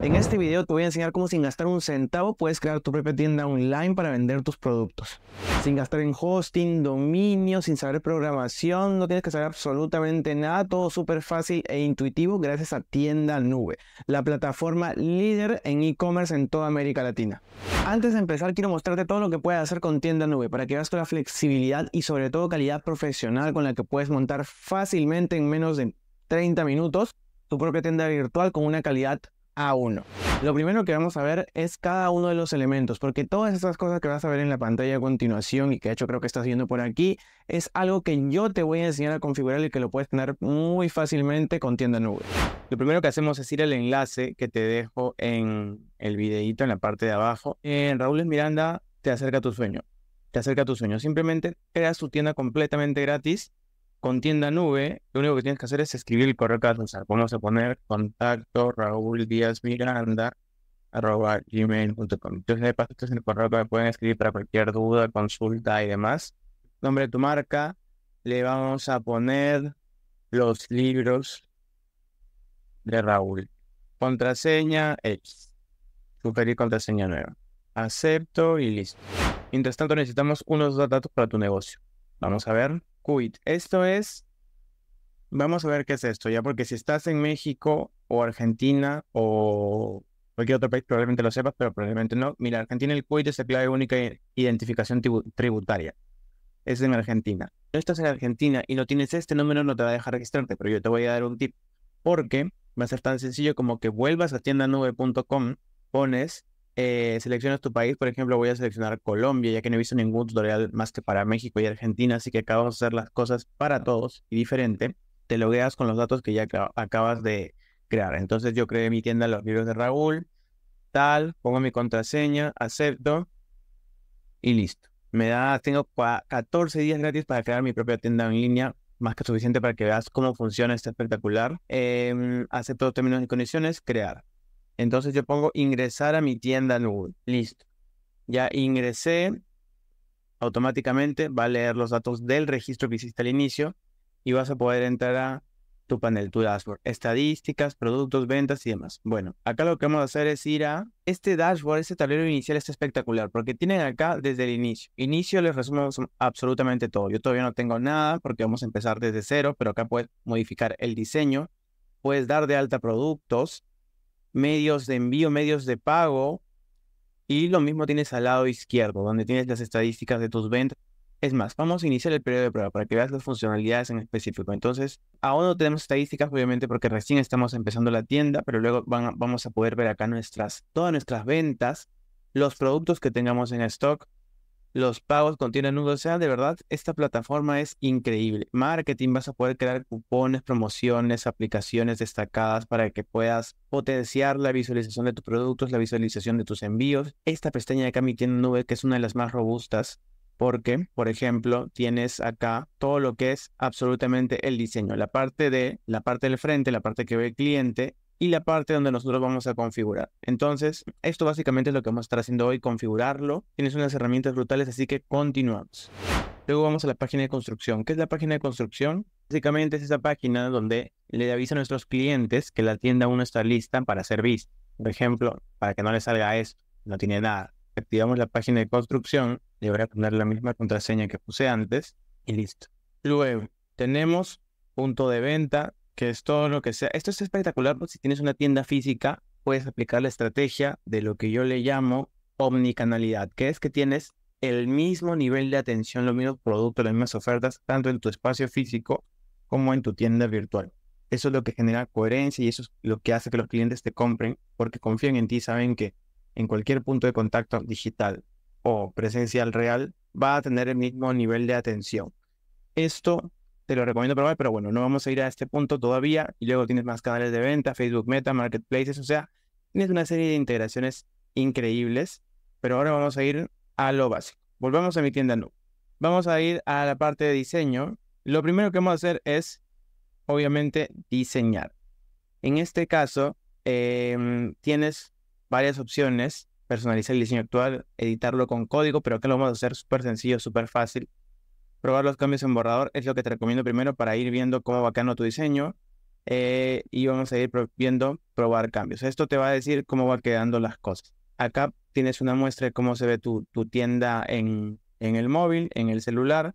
En este video te voy a enseñar cómo sin gastar un centavo puedes crear tu propia tienda online para vender tus productos. Sin gastar en hosting, dominio, sin saber programación, no tienes que saber absolutamente nada, todo súper fácil e intuitivo gracias a Tienda Nube, la plataforma líder en e-commerce en toda América Latina. Antes de empezar quiero mostrarte todo lo que puedes hacer con Tienda Nube para que veas toda la flexibilidad y sobre todo calidad profesional con la que puedes montar fácilmente en menos de 30 minutos tu propia tienda virtual con una calidad a uno. Lo primero que vamos a ver es cada uno de los elementos, porque todas esas cosas que vas a ver en la pantalla a continuación y que de hecho creo que estás viendo por aquí, es algo que yo te voy a enseñar a configurar y que lo puedes tener muy fácilmente con tienda nube. Lo primero que hacemos es ir al enlace que te dejo en el videito en la parte de abajo. En Raúl Miranda te acerca a tu sueño. Te acerca a tu sueño. Simplemente creas tu tienda completamente gratis con tienda nube, lo único que tienes que hacer es escribir el correo que vas a usar. Vamos a poner contacto Raúl Díaz Miranda arroba gmail.com. Entonces, de paso, el correo que me pueden escribir para cualquier duda, consulta y demás. Nombre de tu marca, le vamos a poner los libros de Raúl. Contraseña X. Superir contraseña nueva. Acepto y listo. Mientras tanto, necesitamos unos datos para tu negocio. Vamos a ver. Cuit, Esto es, vamos a ver qué es esto, ya porque si estás en México o Argentina o cualquier otro país, probablemente lo sepas, pero probablemente no. Mira, Argentina el CUIT es la clave única identificación tributaria. Es en Argentina. No estás en Argentina y no tienes este número, no te va a dejar registrarte, pero yo te voy a dar un tip porque va a ser tan sencillo como que vuelvas a tiendanube.com, pones eh, seleccionas tu país, por ejemplo, voy a seleccionar Colombia, ya que no he visto ningún tutorial más que para México y Argentina, así que acabas de hacer las cosas para todos y diferente. Te logueas con los datos que ya acabas de crear. Entonces yo creé mi tienda Los Libros de Raúl, tal, pongo mi contraseña, acepto y listo. Me da, tengo 14 días gratis para crear mi propia tienda en línea más que suficiente para que veas cómo funciona este espectacular. Em, acepto términos y condiciones, crear. Entonces yo pongo ingresar a mi tienda Google. Listo. Ya ingresé. Automáticamente va a leer los datos del registro que hiciste al inicio y vas a poder entrar a tu panel, tu dashboard, estadísticas, productos, ventas y demás. Bueno, acá lo que vamos a hacer es ir a este dashboard, este tablero inicial está espectacular porque tienen acá desde el inicio. Inicio les resumo absolutamente todo. Yo todavía no tengo nada porque vamos a empezar desde cero, pero acá puedes modificar el diseño, puedes dar de alta productos, medios de envío, medios de pago. Y lo mismo tienes al lado izquierdo, donde tienes las estadísticas de tus ventas. Es más, vamos a iniciar el periodo de prueba para que veas las funcionalidades en específico. Entonces, aún no tenemos estadísticas, obviamente, porque recién estamos empezando la tienda, pero luego vamos a poder ver acá nuestras, todas nuestras ventas, los productos que tengamos en stock, los pagos contienen nudo. O sea, de verdad, esta plataforma es increíble. Marketing, vas a poder crear cupones, promociones, aplicaciones destacadas para que puedas potenciar la visualización de tus productos, la visualización de tus envíos. Esta pestaña de Cami tiene nube, que es una de las más robustas. Porque, por ejemplo, tienes acá todo lo que es absolutamente el diseño, la parte de la parte del frente, la parte que ve el cliente, y la parte donde nosotros vamos a configurar. Entonces, esto básicamente es lo que vamos a estar haciendo hoy, configurarlo. Tienes unas herramientas brutales, así que continuamos. Luego vamos a la página de construcción. ¿Qué es la página de construcción? Básicamente es esa página donde le avisa a nuestros clientes que la tienda aún está lista para ser vista. Por ejemplo, para que no le salga esto, no tiene nada. Activamos la página de construcción, le voy a poner la misma contraseña que puse antes y listo. Luego tenemos punto de venta, que es todo lo que sea. Esto es espectacular porque si tienes una tienda física, puedes aplicar la estrategia de lo que yo le llamo omnicanalidad, que es que tienes el mismo nivel de atención, los mismos productos, las mismas ofertas, tanto en tu espacio físico como en tu tienda virtual. Eso es lo que genera coherencia y eso es lo que hace que los clientes te compren porque confían en ti, saben que en cualquier punto de contacto digital o presencial real va a tener el mismo nivel de atención. Esto te lo recomiendo probar, pero bueno, no vamos a ir a este punto todavía. Y luego tienes más canales de venta, Facebook Meta, Marketplaces, o sea, tienes una serie de integraciones increíbles, pero ahora vamos a ir a lo básico. Volvamos a mi tienda Noob. Vamos a ir a la parte de diseño. Lo primero que vamos a hacer es, obviamente, diseñar. En este caso, em, tienes varias opciones. Personalizar el diseño actual, editarlo con código, pero acá lo vamos a hacer súper sencillo, súper fácil probar los cambios en borrador es lo que te recomiendo primero para ir viendo cómo va quedando tu diseño. Eh, y vamos a ir viendo probar cambios. Esto te va a decir cómo va quedando las cosas. Acá tienes una muestra de cómo se ve tu, tu tienda en, en, el móvil, en el celular.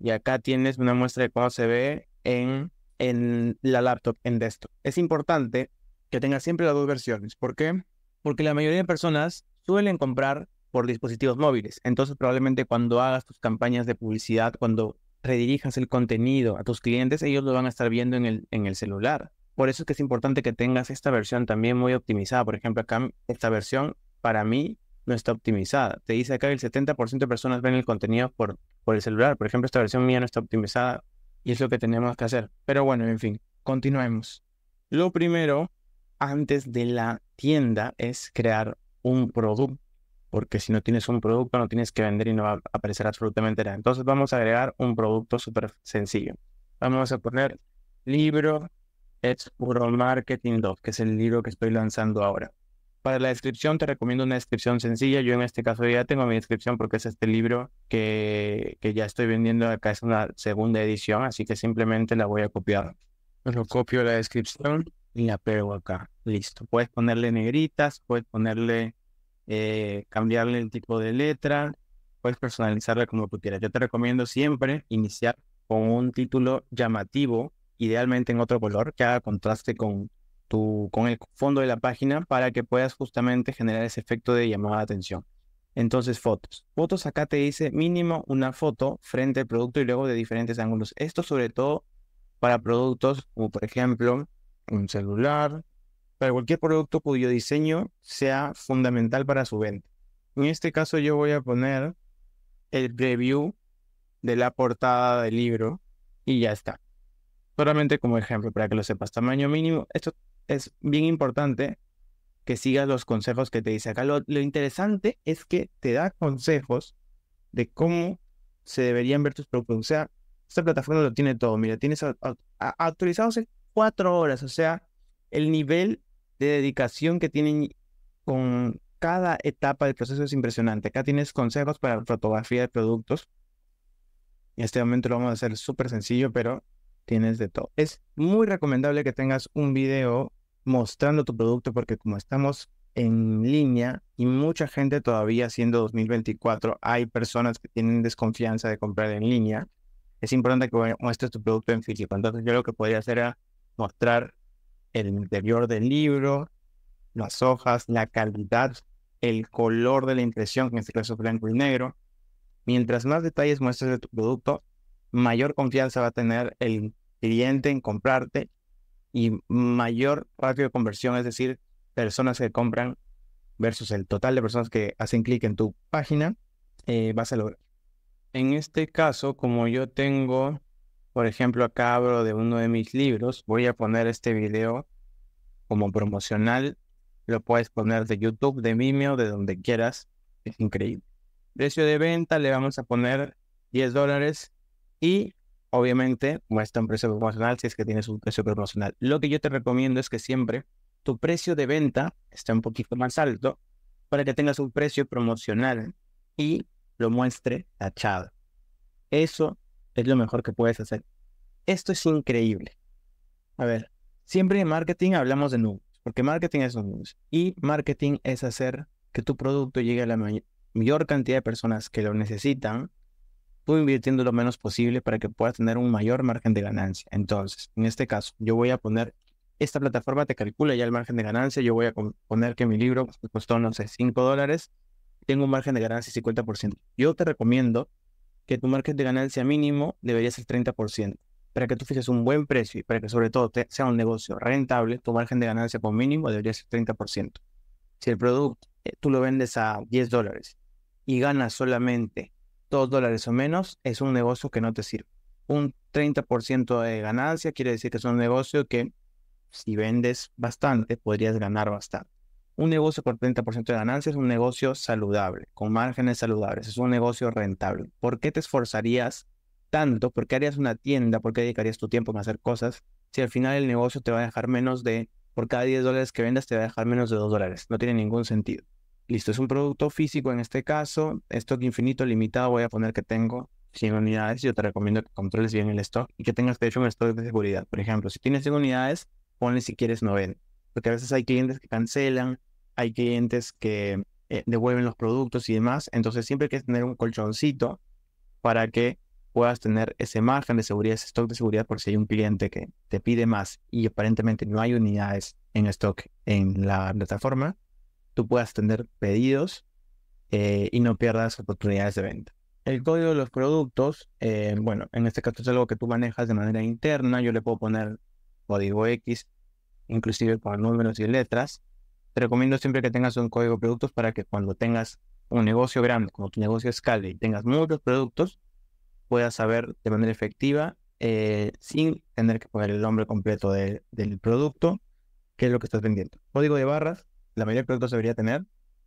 Y acá tienes una muestra de cómo se ve en, en la laptop, en desktop. Es importante que tengas siempre las dos versiones. ¿Por qué? Porque la mayoría de personas suelen comprar por dispositivos móviles. Entonces, probablemente cuando hagas tus campañas de publicidad, cuando redirijas el contenido a tus clientes, ellos lo van a estar viendo en el, en el celular. Por eso es que es importante que tengas esta versión también muy optimizada. Por ejemplo, acá esta versión para mí no está optimizada. Te dice acá que el 70% de personas ven el contenido por, por el celular. Por ejemplo, esta versión mía no está optimizada y es lo que tenemos que hacer. Pero bueno, en fin, continuemos. Lo primero, antes de la tienda, es crear un producto porque si no tienes un producto no tienes que vender y no va a aparecer absolutamente nada. Entonces vamos a agregar un producto súper sencillo. Vamos a poner libro It's World Marketing 2, que es el libro que estoy lanzando ahora. Para la descripción te recomiendo una descripción sencilla. Yo en este caso ya tengo mi descripción porque es este libro que, que ya estoy vendiendo acá. Es una segunda edición, así que simplemente la voy a copiar. Lo copio la descripción y la pego acá. Listo. Puedes ponerle negritas, puedes ponerle eh, cambiarle el tipo de letra, puedes personalizarla como tú quieras. Yo te recomiendo siempre iniciar con un título llamativo, idealmente en otro color, que haga contraste con, tu, con el fondo de la página para que puedas justamente generar ese efecto de llamada de atención. Entonces, fotos. Fotos acá te dice mínimo una foto frente al producto y luego de diferentes ángulos. Esto sobre todo para productos como por ejemplo un celular, para cualquier producto cuyo diseño sea fundamental para su venta. En este caso yo voy a poner el preview de la portada del libro y ya está. Solamente como ejemplo, para que lo sepas, tamaño mínimo. Esto es bien importante que sigas los consejos que te dice acá. Lo, interesante es que te da consejos de cómo se deberían ver tus productos. O sea, esta plataforma lo tiene todo. Mira, tienes actualizados en cuatro horas. O sea, el nivel de dedicación que tienen con cada etapa del proceso es impresionante. Acá tienes consejos para fotografía de productos. En este momento lo vamos a hacer súper sencillo, pero tienes de todo. Es muy recomendable que tengas un video mostrando tu producto porque como estamos en línea y mucha gente todavía siendo 2024, hay personas que tienen desconfianza de comprar en línea. Es importante que muestres tu producto en físico. Entonces yo lo que podría hacer era mostrar el interior del libro, las hojas, la calidad, el color de la impresión, en este caso blanco y negro. Mientras más detalles muestres de tu producto, mayor confianza va a tener el cliente en comprarte y mayor ratio de conversión, es decir, personas que compran versus el total de personas que hacen clic en tu página, eh, vas a lograr. En este caso, como yo tengo por ejemplo, acá abro de uno de mis libros, voy a poner este video como promocional. Lo puedes poner de YouTube, de Vimeo, de donde quieras. Es increíble. Precio de venta, le vamos a poner 10 dólares y obviamente muestra un precio promocional si es que tienes un precio promocional. Lo que yo te recomiendo es que siempre tu precio de venta esté un poquito más alto para que tengas un precio promocional y lo muestre tachado. Eso es lo mejor que puedes hacer. Esto es increíble. A ver, siempre en marketing hablamos de números, porque marketing es números. Y marketing es hacer que tu producto llegue a la mayor cantidad de personas que lo necesitan, tú invirtiendo lo menos posible para que puedas tener un mayor margen de ganancia. Entonces, en este caso, yo voy a poner, esta plataforma te calcula ya el margen de ganancia, yo voy a poner que mi libro costó, no sé, 5 dólares, tengo un margen de ganancia de 50%. Yo te recomiendo que tu margen de ganancia mínimo debería ser 30%. Para que tú fijes un buen precio y para que sobre todo sea un negocio rentable, tu margen de ganancia por mínimo debería ser 30%. Si el producto eh, tú lo vendes a 10 dólares y ganas solamente 2 dólares o menos, es un negocio que no te sirve. Un 30% de ganancia quiere decir que es un negocio que si vendes bastante podrías ganar bastante un negocio con 30% de ganancias es un negocio saludable, con márgenes saludables, es un negocio rentable. ¿Por qué te esforzarías tanto? ¿Por qué harías una tienda? ¿Por qué dedicarías tu tiempo a hacer cosas si al final el negocio te va a dejar menos de, por cada 10 dólares que vendas te va a dejar menos de 2 dólares? No tiene ningún sentido. Listo, es un producto físico en este caso, stock infinito, limitado, voy a poner que tengo 100 unidades, yo te recomiendo que controles bien el stock y que tengas que hecho un stock de seguridad. Por ejemplo, si tienes 100 unidades, ponle si quieres 90 porque a veces hay clientes que cancelan, hay clientes que eh, devuelven los productos y demás. Entonces siempre hay que tener un colchoncito para que puedas tener ese margen de seguridad, ese stock de seguridad por si hay un cliente que te pide más y aparentemente no hay unidades en stock en la plataforma, tú puedas tener pedidos eh, y no pierdas oportunidades de venta. El código de los productos, eh, bueno, en este caso es algo que tú manejas de manera interna, yo le puedo poner código X inclusive para números y letras. Te recomiendo siempre que tengas un código de productos para que cuando tengas un negocio grande, como tu negocio escale y tengas muchos productos, puedas saber de manera efectiva eh, sin tener que poner el nombre completo del producto, qué es lo que estás vendiendo. Código de barras, la mayoría de productos debería tener.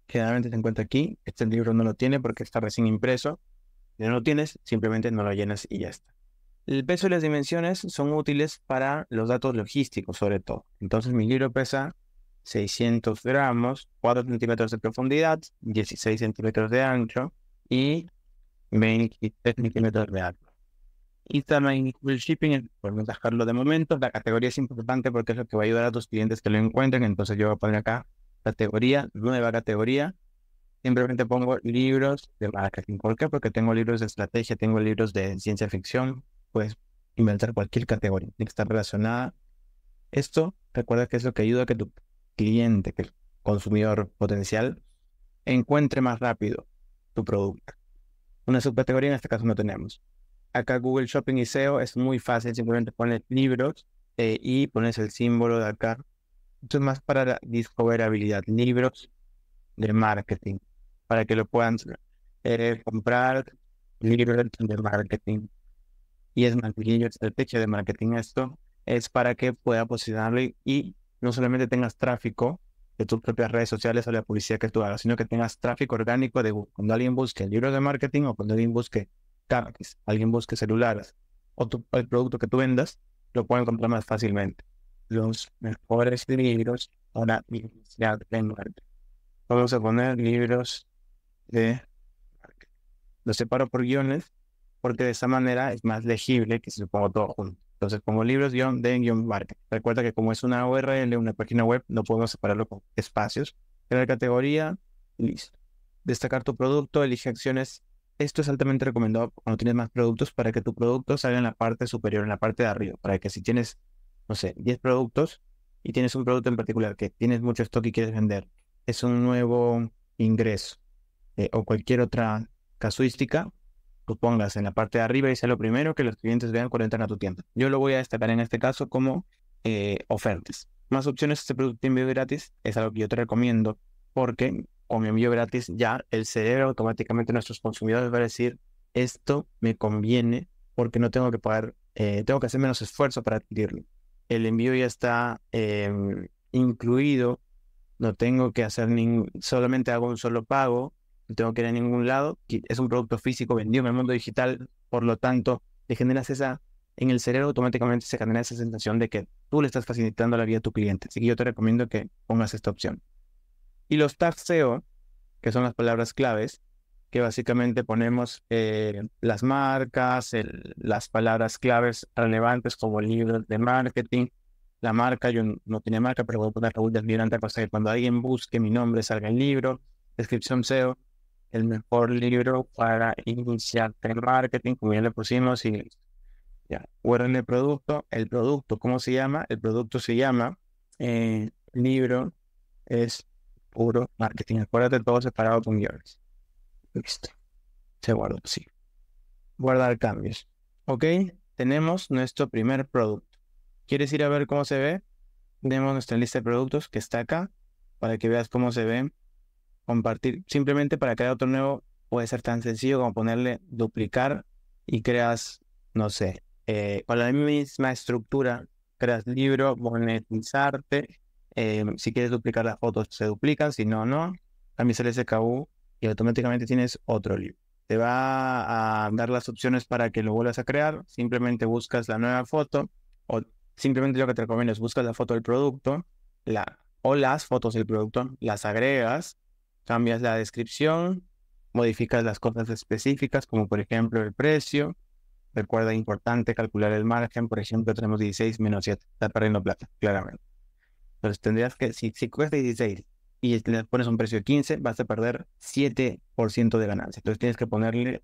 Generalmente se encuentra aquí. Este libro no lo tiene porque está recién impreso. Si no lo tienes, simplemente no lo llenas y ya está. El peso y las dimensiones son útiles para los datos logísticos, sobre todo. Entonces, mi libro pesa 600 gramos, 4 centímetros de profundidad, 16 centímetros de ancho y 23 centímetros de alto. Instagram el Shipping, por a dejarlo de momento, la categoría es importante porque es lo que va a ayudar a los clientes que lo encuentren, entonces yo voy a poner acá categoría, nueva categoría, simplemente pongo libros de marketing, ¿por Porque tengo libros de estrategia, tengo libros de ciencia ficción, puedes inventar cualquier categoría, tiene que estar relacionada. Esto, recuerda que es lo que ayuda a que tu cliente, que el consumidor potencial, encuentre más rápido tu producto. Una subcategoría en este caso no tenemos. Acá Google Shopping y SEO es muy fácil, simplemente pones libros eh, y pones el símbolo de acá. Esto es más para la discoverabilidad, libros de marketing, para que lo puedan eh, comprar, libros de marketing y es el estrategia de marketing esto, es para que pueda posicionarlo y, no solamente tengas tráfico de tus propias redes sociales o la publicidad que tú hagas, sino que tengas tráfico orgánico de cuando alguien busque libros de marketing o cuando alguien busque cannabis, alguien busque celulares o el producto que tú vendas, lo pueden comprar más fácilmente. Los mejores libros ahora ya en marketing. Vamos a poner libros de marketing. Los separo por guiones porque de esa manera es más legible que si lo pongo todo junto. Entonces pongo libros guión den guión marca. Recuerda que como es una URL, una página web, no podemos separarlo con espacios. En la categoría, listo. Destacar tu producto, elige acciones. Esto es altamente recomendado cuando tienes más productos para que tu producto salga en la parte superior, en la parte de arriba, para que si tienes, no sé, 10 productos y tienes un producto en particular que tienes mucho stock y quieres vender, es un nuevo ingreso eh, o cualquier otra casuística, tú pongas en la parte de arriba y sea lo primero que los clientes vean cuando entran a tu tienda. Yo lo voy a destacar en este caso como eh, ofertas. Más opciones de este producto de envío gratis es algo que yo te recomiendo porque con mi envío gratis ya el cerebro automáticamente nuestros consumidores va a decir esto me conviene porque no tengo que pagar, eh, tengo que hacer menos esfuerzo para adquirirlo. El envío ya está em, incluido, no tengo que hacer ningún, solamente hago un solo pago no tengo que ir a ningún lado, es un producto físico vendido en el mundo digital, por lo tanto, le generas esa, en el cerebro automáticamente se genera esa sensación de que tú le estás facilitando la vida a tu cliente. Así que yo te recomiendo que pongas esta opción. Y los tags SEO, que son las palabras claves, que básicamente ponemos eh, las marcas, las palabras claves relevantes como el libro de marketing, la marca, yo no tenía marca, pero voy a poner Raúl Almirante para que cuando alguien busque mi nombre salga el libro, descripción SEO, el mejor libro para iniciar en marketing, como ya le pusimos, y ya, URL el producto, el producto, ¿cómo se llama? El producto se llama eh, libro es puro marketing. Acuérdate, todo separado con guiones. Listo. Se guardó, sí. Guardar cambios. Ok, tenemos nuestro primer producto. ¿Quieres ir a ver cómo se ve? Tenemos nuestra lista de productos que está acá para que veas cómo se ven compartir. Simplemente para crear otro nuevo puede ser tan sencillo como ponerle duplicar y creas, no sé, eh, con la misma estructura, creas libro, monetizarte. Eh, si quieres duplicar las fotos, se duplican, si no, no. Cambias el SKU y automáticamente tienes otro libro. Te va a dar las opciones para que lo vuelvas a crear. Simplemente buscas la nueva foto o simplemente lo que te recomiendo es buscas la foto del producto la, o las fotos del producto, las agregas cambias la descripción, modificas las cosas específicas, como por ejemplo el precio. Recuerda, importante calcular el margen. Por ejemplo, tenemos 16 menos 7. estás perdiendo plata, claramente. Entonces tendrías que, si, cuesta 16 y le pones un precio de 15, vas a perder 7% de ganancia. Entonces tienes que ponerle,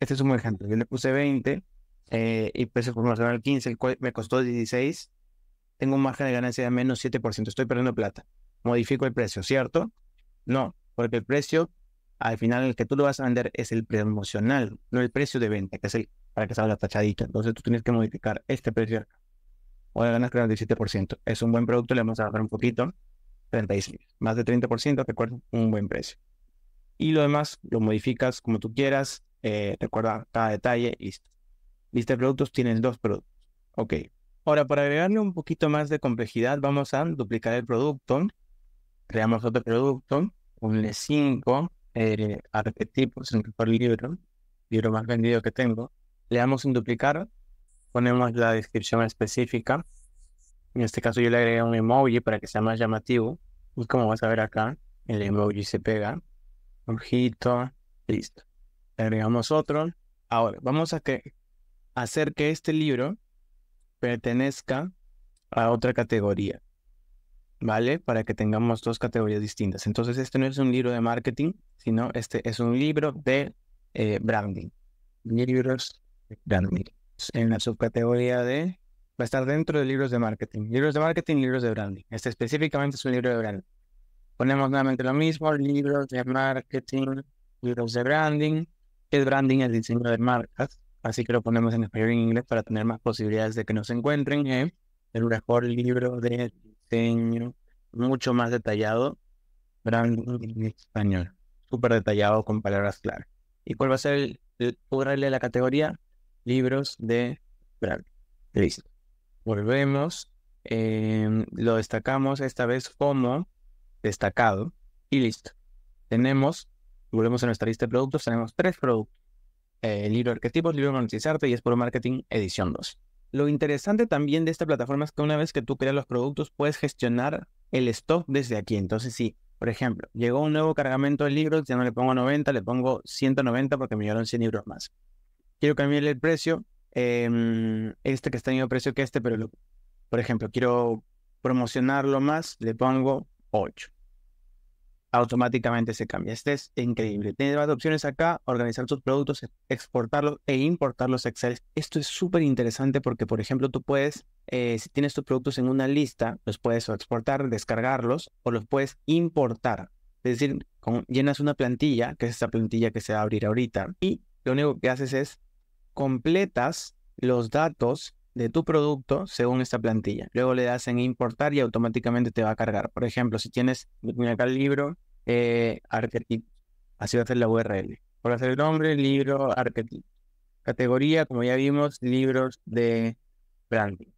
este es un ejemplo, yo le puse 20 eh, y precio promocional 15, el me costó 16, tengo un margen de ganancia de menos 7%, estoy perdiendo plata. Modifico el precio, ¿cierto? No, porque el precio al final el que tú lo vas a vender es el promocional, no el precio de venta, que es el para que salga la tachadita. Entonces tú tienes que modificar este precio acá. o ganas 17%. Es un buen producto, le vamos a bajar un poquito, 36, más de 30%, recuerda, un buen precio. Y lo demás lo modificas como tú quieras, eh, recuerda cada detalle, listo. Lista de productos, tienes dos productos. Ok. Ahora, para agregarle un poquito más de complejidad, vamos a duplicar el producto, creamos otro producto, ponle cinco eh, arquetipos en el libro, libro más vendido que tengo, le damos en duplicar, ponemos la descripción específica, en este caso yo le agregué un emoji para que sea más llamativo, y como vas a ver acá, el emoji se pega, ojito, listo. Le agregamos otro. Ahora, vamos a hacer que este libro pertenezca a otra categoría. ¿vale? Para que tengamos dos categorías distintas. Entonces, este no es un libro de marketing, sino este es un libro de eh, branding. Libros de branding. En la subcategoría de... Va a estar dentro de libros de marketing. Libros de marketing, libros de branding. Este específicamente es un libro de branding. Ponemos nuevamente lo mismo, libros de marketing, libros de branding. El branding es diseño de marcas, así que lo ponemos en español y en inglés para tener más posibilidades de que nos encuentren. ¿eh? El mejor libro de mucho más detallado, brand en español, súper detallado con palabras claras. ¿Y cuál va a ser el, url de la categoría? Libros de brand. Listo. Volvemos, em, lo destacamos esta vez como destacado y listo. Tenemos, volvemos a nuestra lista de productos, tenemos tres productos. Eh, libro de arquetipos, libro de monetizarte y es por marketing edición 2. Lo interesante también de esta plataforma es que una vez que tú creas los productos, puedes gestionar el stock desde aquí. Entonces, sí, por ejemplo, llegó un nuevo cargamento de libros, ya no le pongo 90, le pongo 190 porque me llegaron 100 libros más. Quiero cambiarle el precio, em, este que está en el precio que este, pero por ejemplo, quiero promocionarlo más, le pongo 8 automáticamente se cambia. Este es increíble. tienes varias opciones acá, organizar tus productos, exportarlos e importarlos los Excel. Esto es súper interesante porque, por ejemplo, tú puedes, eh, si tienes tus productos en una lista, los puedes exportar, descargarlos o los puedes importar. Es decir, llenas una plantilla, que es esta plantilla que se va a abrir ahorita, y lo único que haces es completas los datos de tu producto según esta plantilla. Luego le das en importar y automáticamente te va a cargar. Por ejemplo, si tienes, mira acá el libro, eh, Así va a ser la URL. Por hacer el nombre, libro, arquetipo. Categoría, como ya vimos, libros de branding.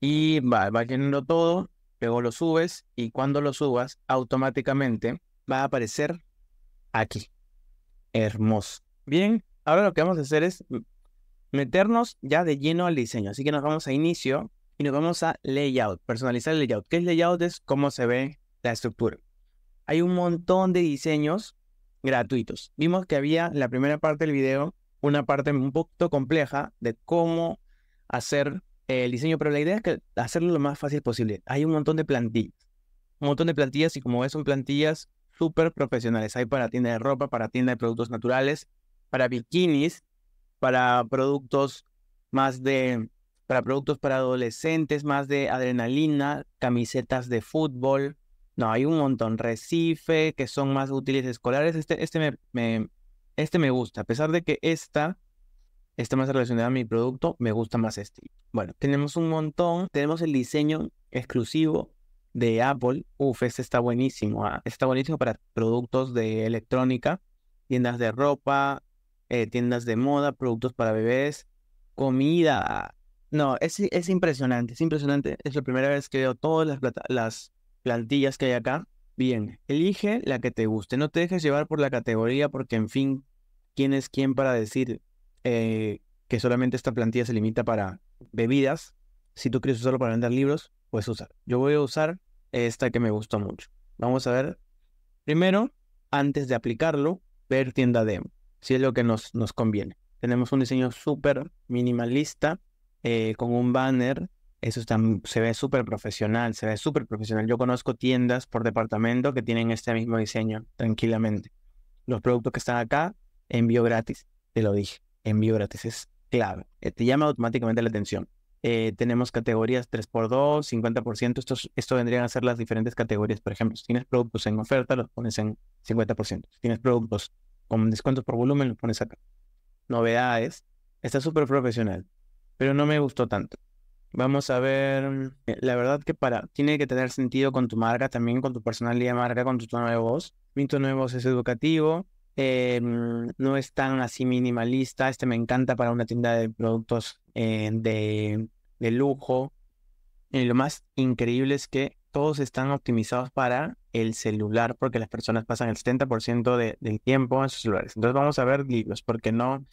Y va, va llenando todo, luego lo subes y cuando lo subas, automáticamente va a aparecer aquí. Hermoso. Bien, ahora lo que vamos a hacer es meternos ya de lleno al diseño. Así que nos vamos a inicio y nos vamos a layout, personalizar el layout. ¿Qué es layout? Es cómo se ve la estructura. Hay un montón de diseños gratuitos. Vimos que había en la primera parte del video una parte un poquito compleja de cómo hacer el diseño, pero la idea es que hacerlo lo más fácil posible. Hay un montón de plantillas, un montón de plantillas y como ves son plantillas súper profesionales. Hay para tienda de ropa, para tienda de productos naturales, para bikinis, para productos más de, para productos para adolescentes, más de adrenalina, camisetas de fútbol. No, hay un montón. Recife, que son más útiles escolares. Este, este, me, me, este me gusta. A pesar de que esta está más relacionada a mi producto, me gusta más este. Bueno, tenemos un montón. Tenemos el diseño exclusivo de Apple. Uf, este está buenísimo. Ah, este está buenísimo para productos de electrónica, tiendas de ropa, eh, tiendas de moda, productos para bebés, comida. No, es, es impresionante, es impresionante. Es la primera vez que veo todas las, las plantillas que hay acá. Bien, elige la que te guste. No te dejes llevar por la categoría porque, en fin, ¿quién es quién para decir eh, que solamente esta plantilla se limita para bebidas? Si tú quieres usarlo para vender libros, puedes usar. Yo voy a usar esta que me gustó mucho. Vamos a ver. Primero, antes de aplicarlo, ver tienda demo si es lo que nos, conviene. Tenemos un diseño súper minimalista eh, con un banner. Eso se ve súper profesional, se ve súper profesional. Yo conozco tiendas por departamento que tienen este mismo diseño tranquilamente. Los productos que están acá, envío gratis, te lo dije, envío gratis es clave. Eh, te llama automáticamente la atención. Eh, tenemos categorías 3x2, 50%. Estos, esto vendrían a ser las diferentes categorías. Por ejemplo, si tienes productos en oferta, los pones en 50%. Si tienes productos con descuentos por volumen lo pones acá. Novedades. Está súper profesional, pero no me gustó tanto. Vamos a ver, eh, la verdad que para, tiene que tener sentido con tu marca, también con tu personalidad de marca, con tu tono de voz. Mi tono de voz es educativo, em, no es tan así minimalista, este me encanta para una tienda de productos eh, de, de, lujo. Y lo más increíble es que todos están optimizados para el celular porque las personas pasan el 70% del tiempo en sus celulares. Entonces vamos a ver libros porque no,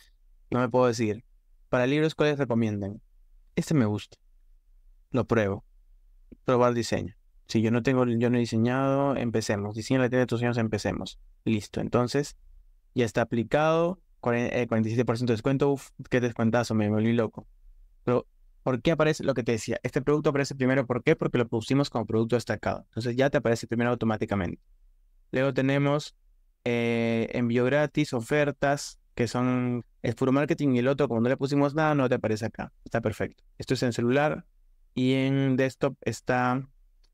no me puedo decir. Para libros, ¿cuáles recomiendan? Este me gusta. Lo pruebo. Probar diseño. Si yo no tengo, yo no he diseñado, empecemos. Diseño la tiene de tus sueños, empecemos. Listo. Entonces, ya está aplicado. 47% eh, de descuento. Uf, qué descuentazo, me volví loco. Pero ¿Por qué aparece lo que te decía? Este producto aparece primero, ¿por qué? Porque lo pusimos como producto destacado. Entonces ya te aparece primero automáticamente. Luego tenemos eh, envío gratis, ofertas, que son el puro marketing y el otro, como no le pusimos nada, no te aparece acá. Está perfecto. Esto es en celular y en desktop está,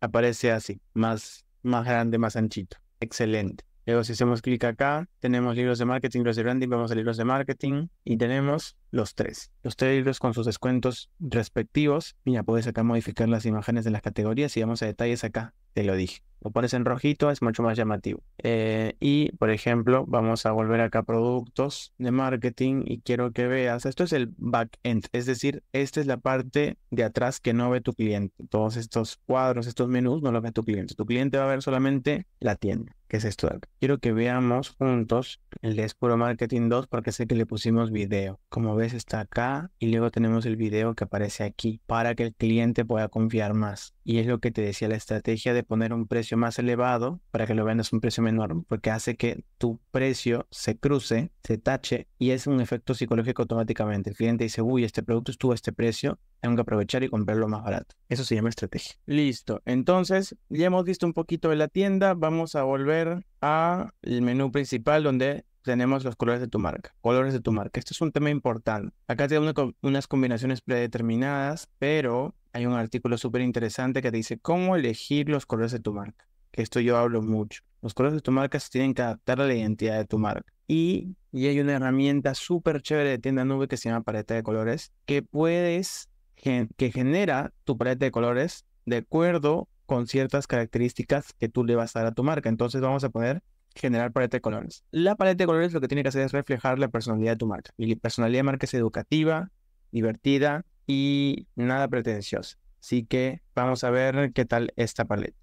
aparece así, más, más grande, más anchito. Excelente. Luego si hacemos clic acá, tenemos libros de marketing, libros de branding, vamos a libros de marketing y tenemos los tres. Los tres libros con sus descuentos respectivos. Mira, puedes acá modificar las imágenes de las categorías y vamos a detalles acá, te lo dije lo pones en rojito, es mucho más llamativo. Eh, y, por ejemplo, vamos a volver acá productos de marketing y quiero que veas, esto es el back-end, es decir, esta es la parte de atrás que no ve tu cliente. Todos estos cuadros, estos menús, no los ve tu cliente. Tu cliente va a ver solamente la tienda, que es esto de acá. Quiero que veamos juntos el de Puro Marketing 2 porque sé que le pusimos video. Como ves, está acá y luego tenemos el video que aparece aquí para que el cliente pueda confiar más. Y es lo que te decía la estrategia de poner un precio más elevado para que lo vendas a un precio menor, porque hace que tu precio se cruce, se tache y es un efecto psicológico automáticamente. El cliente dice, uy, este producto estuvo a este precio, tengo que aprovechar y comprarlo más barato. Eso se llama estrategia. Listo. Entonces, ya hemos visto un poquito de la tienda. Vamos a volver al menú principal donde tenemos los colores de tu marca. Colores de tu marca. Esto es un tema importante. Acá tengo unas combinaciones predeterminadas, pero hay un artículo súper interesante que te dice cómo elegir los colores de tu marca. Que esto yo hablo mucho. Los colores de tu marca se tienen que adaptar a la identidad de tu marca. Y, hay una herramienta súper chévere de tienda nube que se llama paleta de colores, que puedes, que genera tu paleta de colores de acuerdo con ciertas características que tú le vas a dar a tu marca. Entonces vamos a poner generar paleta de colores. La paleta de colores lo que tiene que hacer es reflejar la personalidad de tu marca. Y la personalidad de marca es educativa, divertida, y nada pretencioso Así que vamos a ver qué tal esta paleta.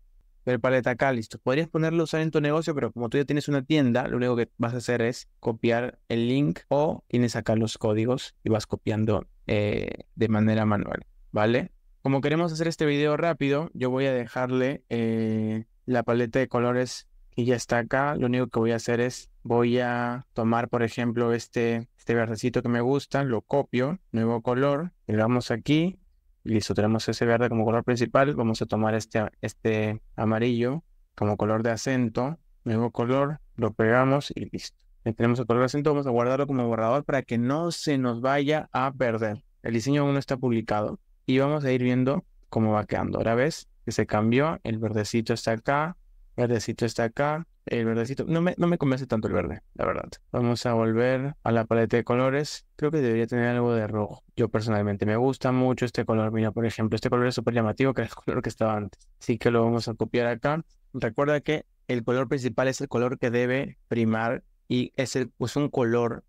Ver paleta acá, listo. Podrías ponerlo usar en tu negocio, pero como tú ya tienes una tienda, lo único que vas a hacer es copiar el link o tienes acá los códigos y vas copiando eh, de manera manual, ¿vale? Como queremos hacer este video rápido, yo voy a dejarle eh, la paleta de colores y ya está acá. Lo único que voy a hacer es voy a tomar, por ejemplo, este, este verdecito que me gusta, lo copio, nuevo color, le damos aquí, y listo, tenemos ese verde como color principal, vamos a tomar este, este amarillo como color de acento, nuevo color, lo pegamos y listo. tenemos el color de acento, vamos a guardarlo como borrador para que no se nos vaya a perder. El diseño aún no está publicado y vamos a ir viendo cómo va quedando. Ahora ves que se cambió, el verdecito está acá, Verdecito está acá. El verdecito. No me, no me convence tanto el verde, la verdad. Vamos a volver a la paleta de colores. Creo que debería tener algo de rojo. Yo personalmente me gusta mucho este color. Mira, por ejemplo, este color es súper llamativo, que es el color que estaba antes. Así que lo vamos a copiar acá. Recuerda que el color principal es el color que debe primar y es un color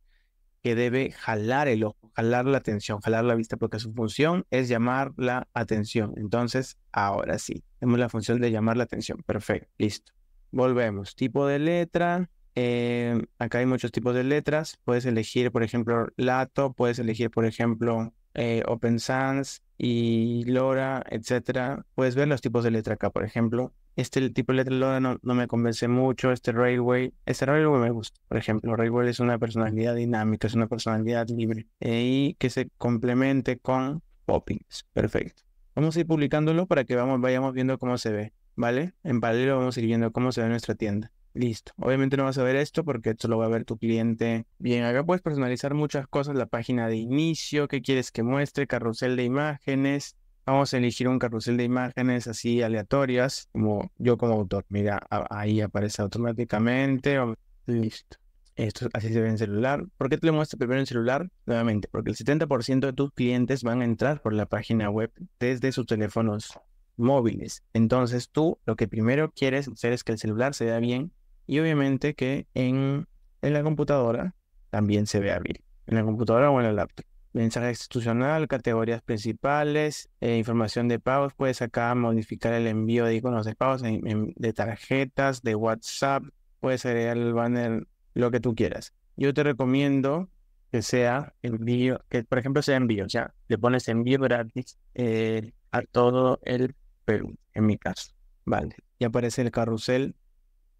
que debe jalar el ojo, jalar la atención, jalar la vista, porque su función es llamar la atención. Entonces, ahora sí, tenemos la función de llamar la atención. Perfecto, listo. Volvemos. Tipo de letra. Eh, acá hay muchos tipos de letras. Puedes elegir, por ejemplo, Lato, puedes elegir, por ejemplo, eh, Open Sans y Lora, etcétera. Puedes ver los tipos de letra acá, por ejemplo este tipo de letra no, no, me convence mucho, este Railway, este Railway me gusta, por ejemplo, Railway es una personalidad dinámica, es una personalidad libre eh, y que se complemente con Poppins, perfecto. Vamos a ir publicándolo para que vamos, vayamos viendo cómo se ve, ¿vale? En paralelo vamos a ir viendo cómo se ve nuestra tienda. Listo. Obviamente no vas a ver esto porque esto lo va a ver tu cliente. Bien, acá puedes personalizar muchas cosas, la página de inicio, qué quieres que muestre, carrusel de imágenes, Vamos a elegir un carrusel de imágenes así aleatorias, como yo como autor. Mira, ahí aparece automáticamente. Listo. Esto así se ve en celular. ¿Por qué te lo muestro primero en celular? Nuevamente, porque el 70% de tus clientes van a entrar por la página web desde sus teléfonos móviles. Entonces tú lo que primero quieres hacer es que el celular se vea bien y obviamente que en, la computadora también se vea bien. En la computadora o en la laptop mensaje institucional, categorías principales, eh, información de pagos. Puedes acá modificar el envío de iconos de pagos de tarjetas, de WhatsApp. Puedes agregar el banner, lo que tú quieras. Yo te recomiendo que sea envío, que por ejemplo sea envío, o sea, le pones envío gratis eh, a todo el Perú, en mi caso. Vale. Y aparece el carrusel,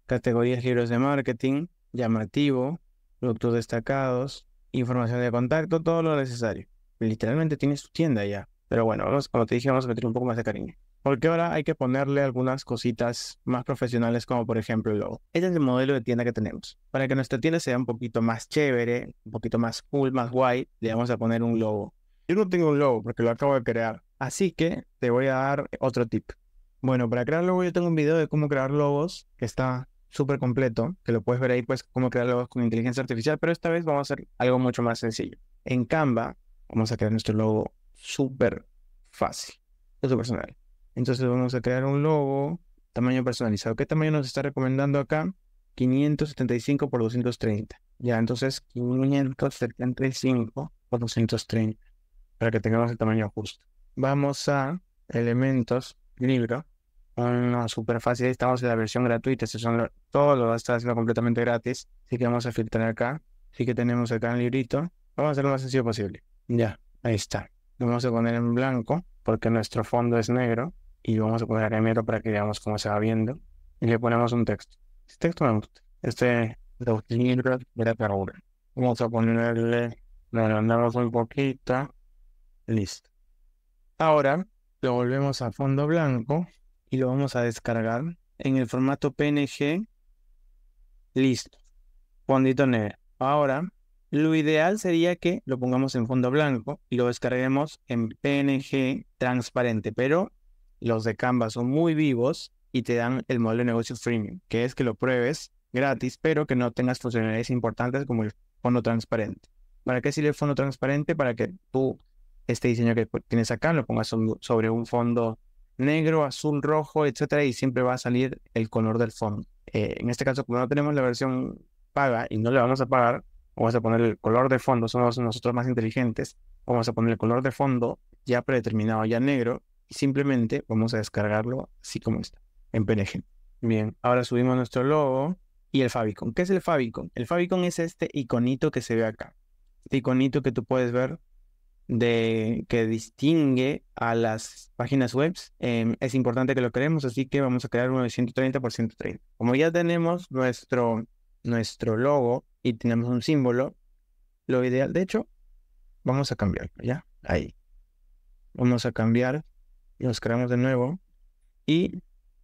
categorías libros de marketing, llamativo, productos destacados, información de contacto, todo lo necesario. Literalmente tienes tu tienda ya. Pero bueno, como te dije, vamos a meter un poco más de cariño. Porque ahora hay que ponerle algunas cositas más profesionales, como por ejemplo el logo. Este es el modelo de tienda que tenemos. Para que nuestra tienda sea un poquito más chévere, un poquito más cool, más guay, le vamos a poner un logo. Yo no tengo un logo porque lo acabo de crear. Así que te voy a dar otro tip. Bueno, para crear logo yo tengo un video de cómo crear logos que está súper completo, que lo puedes ver ahí, pues, cómo crear logos con inteligencia artificial, pero esta vez vamos a hacer algo mucho más sencillo. En Canva vamos a crear nuestro logo súper fácil, Súper personal. Entonces vamos a crear un logo tamaño personalizado. ¿Qué tamaño nos está recomendando acá? 575 por 230. Ya, entonces 575 por 230 para que tengamos el tamaño justo. Vamos a elementos, libro, una fácil Estamos en la versión gratuita. Este son lo, todo lo estar haciendo completamente gratis. Así que vamos a filtrar acá. Así que tenemos acá el librito. Vamos a hacer lo más sencillo posible. Ya, ahí está. Lo vamos a poner en blanco porque nuestro fondo es negro. Y lo vamos a poner en negro para que veamos cómo se va viendo. Y le ponemos un texto. Este texto me gusta. Este, Vamos a ponerle, le agrandamos un poquito. Listo. Ahora lo volvemos a fondo blanco y lo vamos a descargar en el formato PNG. Listo. Fondito negro. Ahora, lo ideal sería que lo pongamos en fondo blanco y lo descarguemos en PNG transparente, pero los de Canva son muy vivos y te dan el modelo de negocio freemium, que es que lo pruebes gratis, pero que no tengas funcionalidades importantes como el fondo transparente. ¿Para qué sirve el fondo transparente? Para que tú este diseño que tienes acá lo pongas sobre un fondo negro, azul, rojo, etcétera, y siempre va a salir el color del fondo. Eh, en este caso, como no tenemos la versión paga y no le vamos a pagar, vamos a poner el color de fondo, somos nosotros más inteligentes, vamos a poner el color de fondo ya predeterminado, ya negro, y simplemente vamos a descargarlo así como está, en PNG. Bien, ahora subimos nuestro logo y el favicon. ¿Qué es el favicon? El favicon es este iconito que se ve acá. Este iconito que tú puedes ver de, que distingue a las páginas web. Em, es importante que lo creemos, así que vamos a crear uno de 130 por 130. Como ya tenemos nuestro, nuestro logo y tenemos un símbolo, lo ideal, de hecho, vamos a cambiar, ¿ya? Ahí. Vamos a cambiar, nos creamos de nuevo y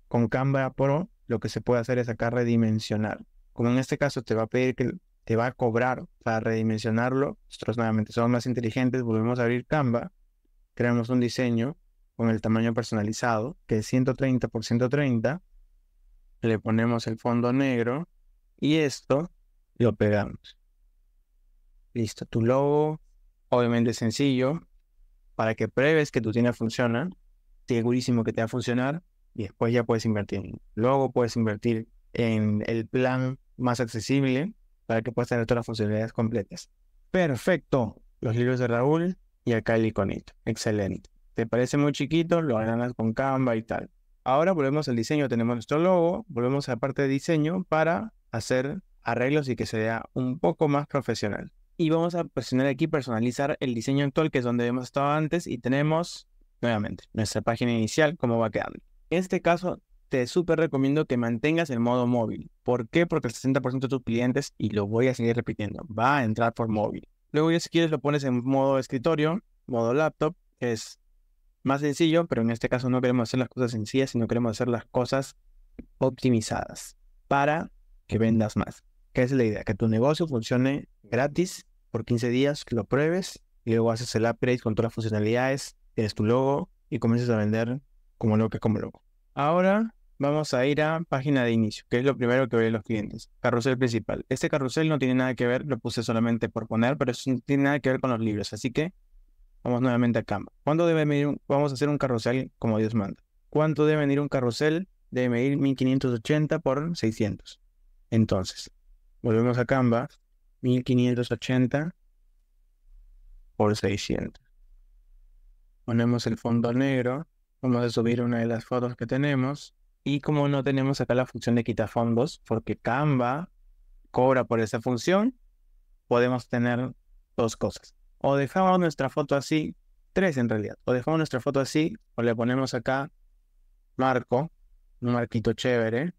con Canva Pro lo que se puede hacer es acá redimensionar. Como en este caso te va a pedir que te va a cobrar para redimensionarlo. Nosotros nuevamente somos más inteligentes, volvemos a abrir Canva, creamos un diseño con el tamaño personalizado, que es 130 x 130, le ponemos el fondo negro y esto lo pegamos. Listo, tu logo, obviamente sencillo, para que pruebes que tu tienda funciona, segurísimo que te va a funcionar y después ya puedes invertir en logo, puedes invertir en el plan más accesible para que puedas tener todas las funcionalidades completas. Perfecto. Los libros de Raúl y acá el iconito. Excelente. ¿Te parece muy chiquito? Lo ganas con Canva y tal. Ahora volvemos al diseño. Tenemos nuestro logo. Volvemos a la parte de diseño para hacer arreglos y que sea un poco más profesional. Y vamos a presionar aquí personalizar el diseño actual, que es donde hemos estado antes, y tenemos nuevamente nuestra página inicial, cómo va quedando. En este caso, te súper recomiendo que mantengas el modo móvil. ¿Por qué? Porque el 60% de tus clientes, y lo voy a seguir repitiendo, va a entrar por móvil. Luego ya si quieres lo pones en modo escritorio, modo laptop, es más sencillo, pero en este caso no queremos hacer las cosas sencillas, sino queremos hacer las cosas optimizadas para que vendas más. ¿qué es la idea, que tu negocio funcione gratis por 15 días, que lo pruebes y luego haces el upgrade con todas las funcionalidades, tienes tu logo y comienzas a vender como lo es como loco. Ahora vamos a ir a página de inicio, que es lo primero que ven los clientes. Carrusel principal. Este carrusel no tiene nada que ver, lo puse solamente por poner, pero eso no tiene nada que ver con los libros. Así que vamos nuevamente a Canva. ¿Cuánto debe medir? vamos a hacer un carrusel como Dios manda. ¿Cuánto debe medir un carrusel? Debe medir 1580 por 600. Entonces, volvemos a Canva. 1580 por 600. Ponemos el fondo negro. Vamos a subir una de las fotos que tenemos. Y como no tenemos acá la función de quita fondos porque Canva cobra por esa función, podemos tener dos cosas. O dejamos nuestra foto así, tres en realidad. O dejamos nuestra foto así, o le ponemos acá marco, un marquito chévere.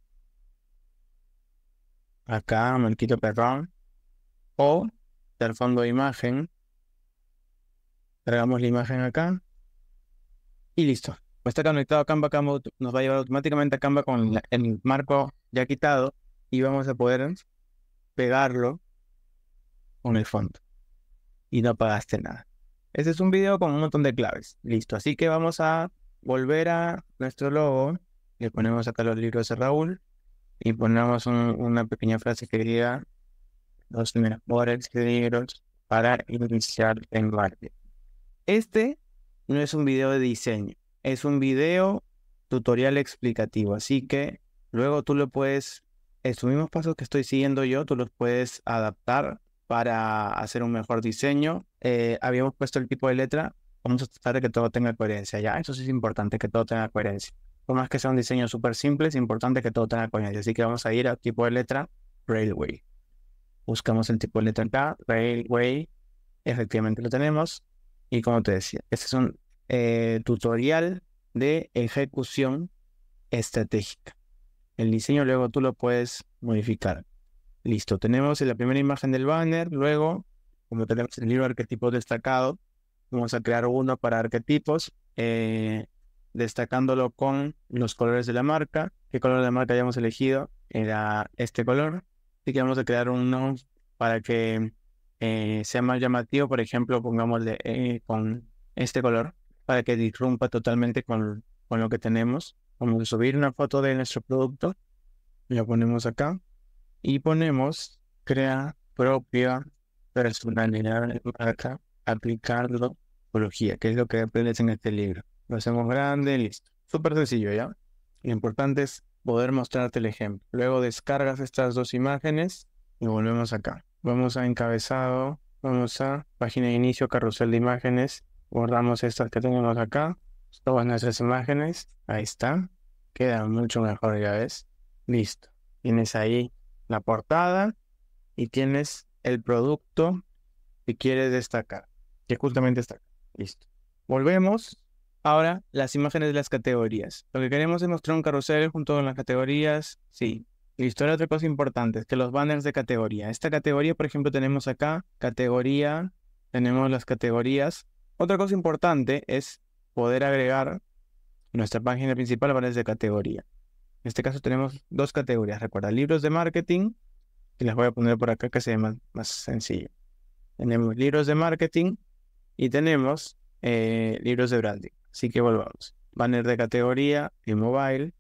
Acá, marquito perrón. O del fondo imagen. Cargamos la imagen acá. Y listo. Pues está conectado a Canva, Canva nos va a llevar automáticamente a Canva con el marco ya quitado y vamos a poder pegarlo con el fondo. Y no pagaste nada. Este es un video con un montón de claves. Listo. Así que vamos a volver a nuestro logo. Le ponemos acá los libros de Raúl y ponemos una pequeña frase que diga los mejores libros para iniciar en marketing. Este no es un video de diseño es un video tutorial explicativo, así que luego tú lo puedes, estos mismos pasos que estoy siguiendo yo, tú los puedes adaptar para hacer un mejor diseño. Eh, habíamos puesto el tipo de letra, vamos a tratar de que todo tenga coherencia, ¿ya? Eso sí es importante, que todo tenga coherencia. Por más que sea un diseño súper simple, es importante que todo tenga coherencia, así que vamos a ir al tipo de letra Railway. Buscamos el tipo de letra acá, Railway, efectivamente lo tenemos. Y como te decía, este es un eh, tutorial de ejecución estratégica. El diseño luego tú lo puedes modificar. Listo, tenemos la primera imagen del banner, luego, como tenemos el libro de arquetipos destacado, vamos a crear uno para arquetipos, eh, destacándolo con los colores de la marca. ¿Qué color de marca hayamos elegido? Era este color. Así que vamos a crear uno para que eh, sea más llamativo, por ejemplo, pongámosle con este color para que disrumpa totalmente con, con lo que tenemos. Vamos a subir una foto de nuestro producto, la ponemos acá y ponemos crea propia personalidad de marca, aplicando topología que es lo que aprendes en este libro. Lo hacemos grande, listo. Súper sencillo, ¿ya? Lo importante es poder mostrarte el ejemplo. Luego descargas estas dos imágenes y volvemos acá. Vamos a encabezado, vamos a página de inicio, carrusel de imágenes Guardamos estas que tenemos acá. Todas nuestras imágenes. Ahí está. Queda mucho mejor, ya ves. Listo. Tienes ahí la portada y tienes el producto que quieres destacar. Que justamente está acá. Listo. Volvemos. Ahora, las imágenes de las categorías. Lo que queremos es mostrar un carrusel junto con las categorías. Sí, Listo, otra cosa importante que los banners de categoría. Esta categoría, por ejemplo, tenemos acá, categoría, tenemos las categorías otra cosa importante es poder agregar nuestra página principal banners de categoría. En este caso tenemos dos categorías. Recuerda, libros de marketing, Y las voy a poner por acá que sea más, más sencillo. Tenemos libros de marketing y tenemos eh, libros de branding. Así que volvamos. Banner de categoría, en mobile,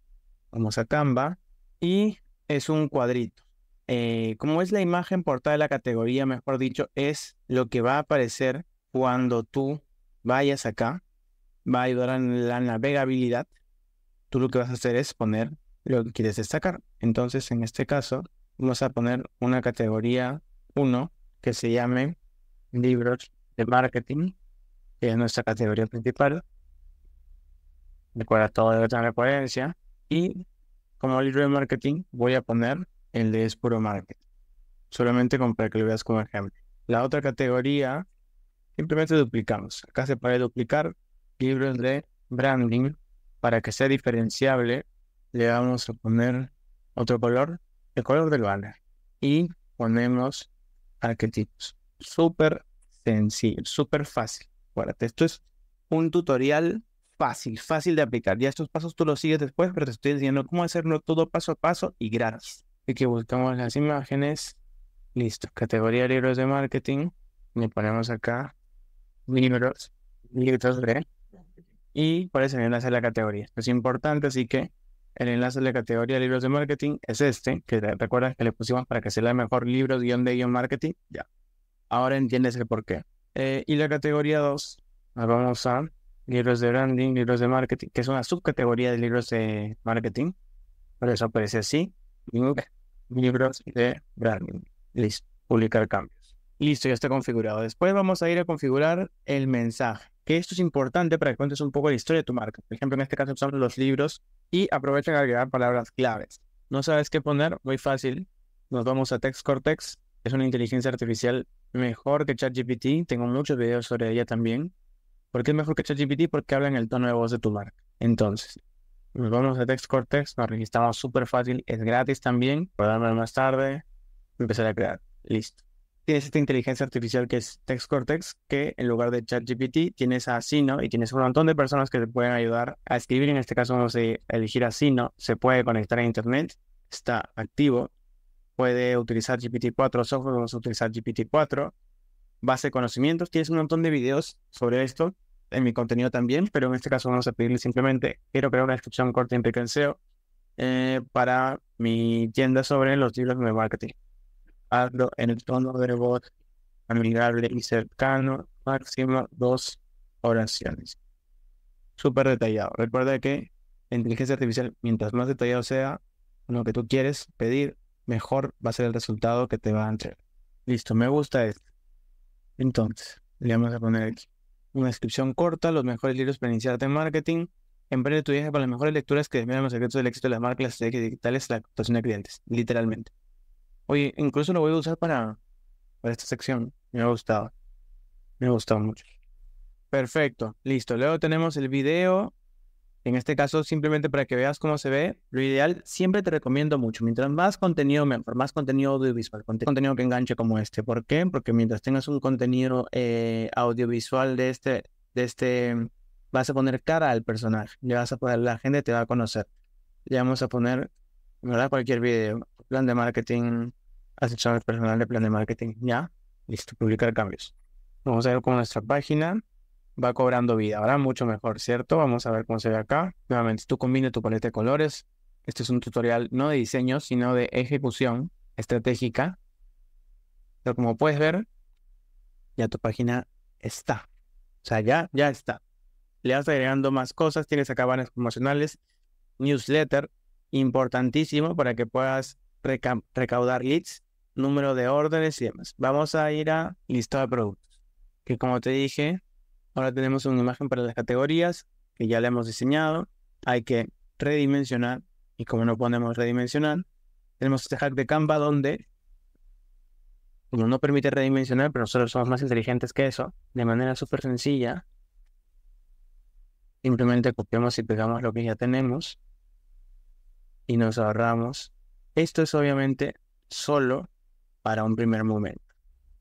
vamos a Canva y es un cuadrito. Eh, como es la imagen portada de la categoría, mejor dicho, es lo que va a aparecer cuando tú vayas acá, va a ayudar en la navegabilidad. Tú lo que vas a hacer es poner lo que quieres destacar. Entonces, en este caso, vamos a poner una categoría 1 que se llame libros de marketing, que es nuestra categoría principal. Recuerda, todo de otra referencia Y como libro de marketing, voy a poner el de es puro marketing. Solamente para que lo veas como ejemplo. La otra categoría simplemente duplicamos. Acá se puede duplicar libros de branding para que sea diferenciable. Le vamos a poner otro color, el color del banner. Y ponemos arquetipos. Súper sencillo, súper fácil. Acuérdate, esto es un tutorial fácil, fácil de aplicar. Ya estos pasos tú los sigues después, pero te estoy diciendo cómo hacerlo todo paso a paso y gratis. y que buscamos las imágenes. Listo, categoría libros de marketing. Le ponemos acá libros, libros de, y aparece el enlace de la categoría. Es importante, así que el enlace de la categoría de libros de marketing es este, que recuerdas que le pusimos para que sea la mejor libros guión de guión marketing. Ya. Ahora entiendes el por qué. Eh, y la categoría 2, vamos a libros de branding, libros de marketing, que es una subcategoría de libros de marketing. Por eso aparece así, libros de branding. Listo, publicar cambio. Listo, ya está configurado. Después vamos a ir a configurar el mensaje, que esto es importante para que cuentes un poco la historia de tu marca. Por ejemplo, en este caso usamos los libros y aprovechan agregar palabras claves. No sabes qué poner, muy fácil. Nos vamos a Text Cortex, es una inteligencia artificial mejor que ChatGPT. Tengo muchos videos sobre ella también. ¿Por qué es mejor que ChatGPT? Porque habla en el tono de voz de tu marca. Entonces, nos vamos a Text Cortex, nos registramos súper fácil, es gratis también. Podemos más tarde, empezar a crear. Listo tienes esta inteligencia artificial que es Text Cortex, que en lugar de ChatGPT tienes a Sino y tienes un montón de personas que te pueden ayudar a escribir. En este caso vamos a elegir a Sino, se puede conectar a Internet, está activo, puede utilizar GPT-4 software, vamos a utilizar GPT-4, base de conocimientos, tienes un montón de videos sobre esto en mi contenido también, pero en este caso vamos a pedirle simplemente, quiero crear una descripción corta en SEO eh, para mi tienda sobre los libros de marketing hazlo en el tono de voz amigable y cercano, máximo dos oraciones. Súper detallado. Recuerda que la inteligencia artificial, mientras más detallado sea lo que tú quieres pedir, mejor va a ser el resultado que te va a entregar. Listo, me gusta esto. Entonces, le vamos a poner aquí una descripción corta, los mejores libros para iniciarte en marketing, emprende tu viaje para las mejores lecturas que desvelan los secretos del éxito de las marcas digitales, la actuación de clientes, literalmente. Oye, incluso lo voy a usar para, para esta sección. Me ha gustado. Me ha gustado mucho. Perfecto, listo. Luego tenemos el video. En este caso, simplemente para que veas cómo se ve, lo ideal siempre te recomiendo mucho. Mientras más contenido, mejor. Más contenido audiovisual. Contenido que enganche como este. ¿Por qué? Porque mientras tengas un contenido eh, audiovisual de este, de este, mm, vas a poner cara al personaje. Le vas a poner, la gente te va a conocer. Ya vamos a poner, ¿verdad? Cualquier video, plan de marketing, asesor personal de plan de marketing. Ya, listo, publicar cambios. Vamos a ver cómo nuestra página va cobrando vida. Ahora mucho mejor, ¿cierto? Vamos a ver cómo se ve acá. Nuevamente, tú combina tu paleta de colores. Este es un tutorial no de diseño, sino de ejecución estratégica. Pero como puedes ver, ya tu página está. O sea, ya, ya está. Le vas agregando más cosas. Tienes acá banners promocionales, newsletter, importantísimo para que puedas recaudar leads número de órdenes y demás. Vamos a ir a lista de productos, que como te dije, ahora tenemos una imagen para las categorías que ya la hemos diseñado. Hay que redimensionar y como no podemos redimensionar, tenemos este hack de Canva donde como no permite redimensionar, pero nosotros somos más inteligentes que eso, de manera súper sencilla, simplemente copiamos y pegamos lo que ya tenemos y nos ahorramos. Esto es obviamente solo para un primer momento.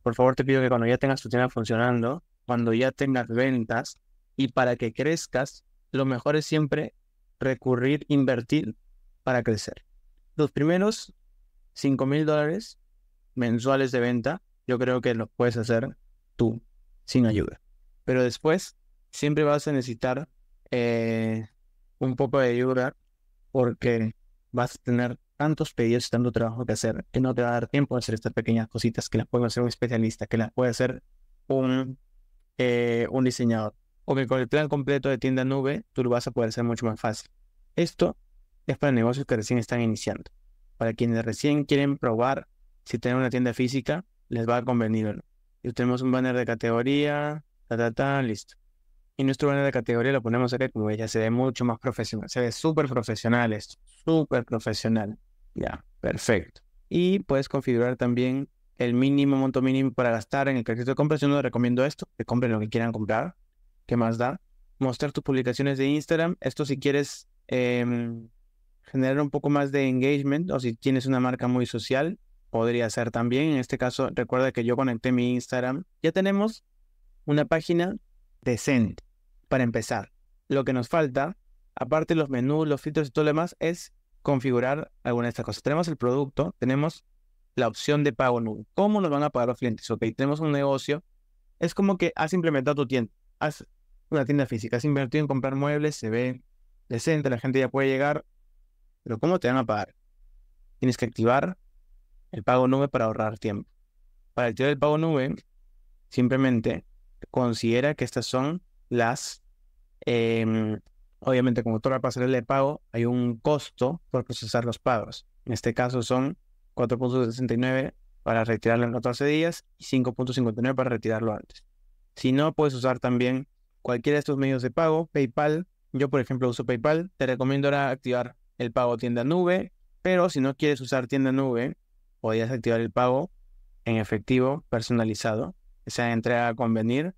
Por favor, te pido que cuando ya tengas tu tienda funcionando, cuando ya tengas ventas y para que crezcas, lo mejor es siempre recurrir, invertir para crecer. Los primeros 5 mil dólares mensuales de venta, yo creo que lo puedes hacer tú, sin ayuda. Pero después, siempre vas a necesitar eh, un poco de ayuda porque vas a tener tantos pedidos y tanto trabajo que hacer que no te va a dar tiempo de hacer estas pequeñas cositas que las puede hacer un especialista, que las puede hacer un, eh, un diseñador. O que con el plan completo de tienda nube tú lo vas a poder hacer mucho más fácil. Esto es para negocios que recién están iniciando. Para quienes recién quieren probar si tienen una tienda física, les va a convenir Y tenemos un banner de categoría, ta, ta, ta, listo. Y nuestro banner de categoría lo ponemos acá, como ya se ve mucho más profesional. Se ve súper profesional esto, súper profesional. Ya, perfecto. Y puedes configurar también el mínimo, monto mínimo para gastar en el crédito de compras. Yo no recomiendo esto, que compren lo que quieran comprar. ¿Qué más da? Mostrar tus publicaciones de Instagram. Esto si quieres em, generar un poco más de engagement o si tienes una marca muy social, podría ser también. En este caso, recuerda que yo conecté mi Instagram. Ya tenemos una página decente para empezar. Lo que nos falta, aparte los menús, los filtros y todo lo demás, es configurar alguna de estas cosas. Tenemos el producto, tenemos la opción de pago nube. ¿Cómo nos van a pagar los clientes? Ok, tenemos un negocio. Es como que has implementado tu tienda, has una tienda física, has invertido en comprar muebles, se ve decente, la gente ya puede llegar, pero ¿cómo te van a pagar? Tienes que activar el pago nube para ahorrar tiempo. Para el activar del pago nube, simplemente considera que estas son las em, Obviamente, como toda la pasarela de pago, hay un costo por procesar los pagos. En este caso son 4.69 para retirarlo en 14 días y 5.59 para retirarlo antes. Si no, puedes usar también cualquiera de estos medios de pago, PayPal. Yo, por ejemplo, uso PayPal. Te recomiendo ahora activar el pago tienda nube, pero si no quieres usar tienda nube, podrías activar el pago en efectivo personalizado, esa entrega a convenir.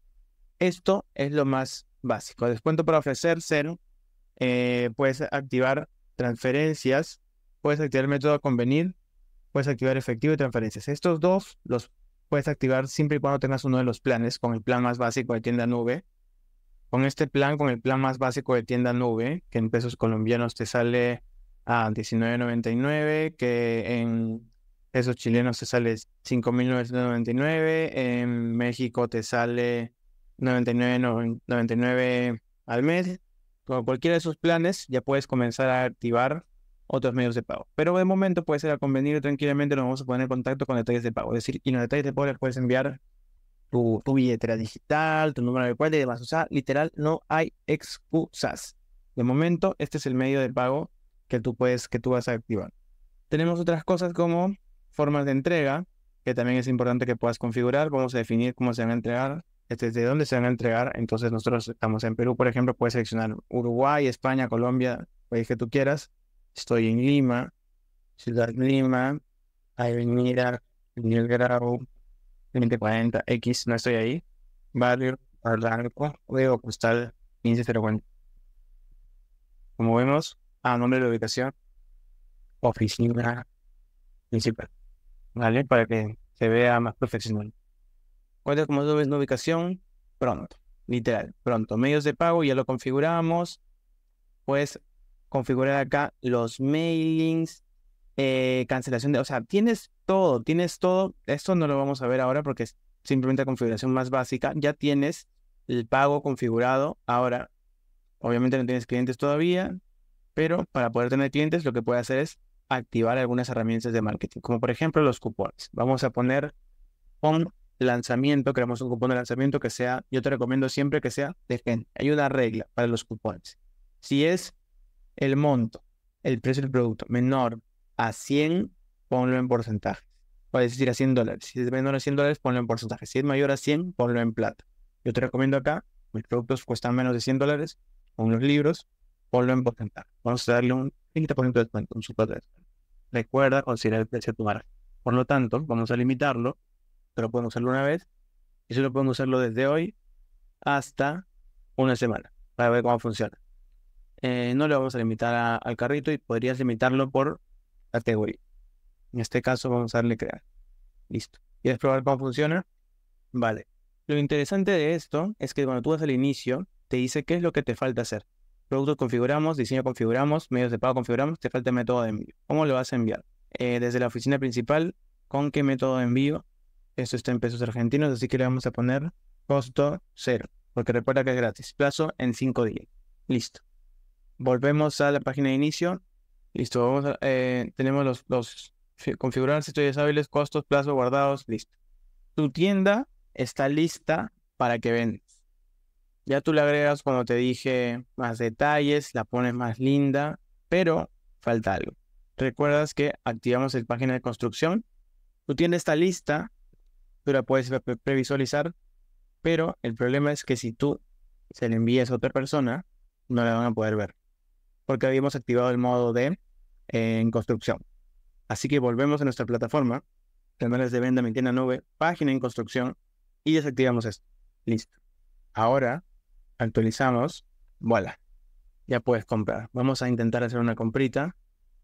Esto es lo más básico. Descuento para ofrecer cero, eh, puedes activar transferencias, puedes activar el método convenir, puedes activar efectivo y transferencias. Estos dos los puedes activar siempre y cuando tengas uno de los planes, con el plan más básico de tienda nube. Con este plan, con el plan más básico de tienda nube, que en pesos colombianos te sale a 19.99, que en pesos chilenos te sale 5.999, en México te sale 99.99 al mes con cualquiera de sus planes ya puedes comenzar a activar otros medios de pago. Pero de momento puede ser a convenir tranquilamente, nos vamos a poner en contacto con detalles de pago. Es decir, y en los detalles de pago les puedes enviar tu, tu billetera digital, tu número de cuenta y demás. O sea, literal, no hay excusas. De momento, este es el medio de pago que tú puedes, que tú vas a activar. Tenemos otras cosas como formas de entrega, que también es importante que puedas configurar, vamos a definir, cómo se van a entregar, desde este, dónde se van a entregar. Entonces nosotros estamos en Perú, por ejemplo, puedes seleccionar Uruguay, España, Colombia, país que tú quieras. Estoy en Lima, Ciudad Lima, Avenida, Miguel 2040, X, no estoy ahí. Barrio, Barranco, luego postal 1504. Como vemos, a nombre de la ubicación, oficina principal, ¿vale? Para que se vea más profesional. Cuenta como ves una ubicación pronto, literal, pronto. Medios de pago ya lo configuramos. Puedes configurar acá los mailings, eh, cancelación de, o sea, tienes todo, tienes todo. Esto no lo vamos a ver ahora porque es simplemente configuración más básica. Ya tienes el pago configurado. Ahora, obviamente no tienes clientes todavía, pero para poder tener clientes lo que puedes hacer es activar algunas herramientas de marketing, como por ejemplo los cupones. Vamos a poner on lanzamiento, creamos un cupón de lanzamiento que sea, yo te recomiendo siempre que sea de gente. Hay una regla para los cupones. Si es el monto, el precio del producto menor a 100, ponlo en porcentaje. Puedes decir a 100 dólares. Si es menor a 100 dólares, ponlo en porcentaje. Si es mayor a 100, ponlo en plata. Yo te recomiendo acá, mis productos cuestan menos de 100 dólares, con los libros, ponlo en porcentaje. Vamos a darle un 30% de descuento, un super descuento. Recuerda considerar el precio de tu marca. Por lo tanto, vamos a limitarlo pero pueden usarlo una vez y solo pueden usarlo desde hoy hasta una semana para ver cómo funciona. Eh, no lo vamos a limitar al carrito y podrías limitarlo por categoría. En este caso vamos a darle crear. Listo. ¿Quieres probar cómo funciona? Vale. Lo interesante de esto es que cuando tú vas al inicio, te dice qué es lo que te falta hacer. Productos configuramos, diseño configuramos, medios de pago configuramos, te falta método de envío. ¿Cómo lo vas a enviar? Eh, desde la oficina principal, ¿con qué método de envío? Esto está en pesos argentinos, así que le vamos a poner costo cero, porque recuerda que es gratis. Plazo en 5 días. Listo. Volvemos a la página de inicio. Listo, vamos eh, tenemos los, los configurar sitios hábiles, costos, plazo, guardados, listo. Tu tienda está lista para que vendas. Ya tú le agregas, cuando te dije, más detalles, la pones más linda, pero falta algo. Recuerdas que activamos el página de construcción. Tu tienda está lista tú la puedes previsualizar, pero el problema es que si tú se le envías a otra persona, no la van a poder ver, porque habíamos activado el modo de en construcción. Así que volvemos a nuestra plataforma, canales de venta, tienda Nube, página en construcción, y desactivamos esto. Listo. Ahora actualizamos, voilà, ya puedes comprar. Vamos a intentar hacer una comprita,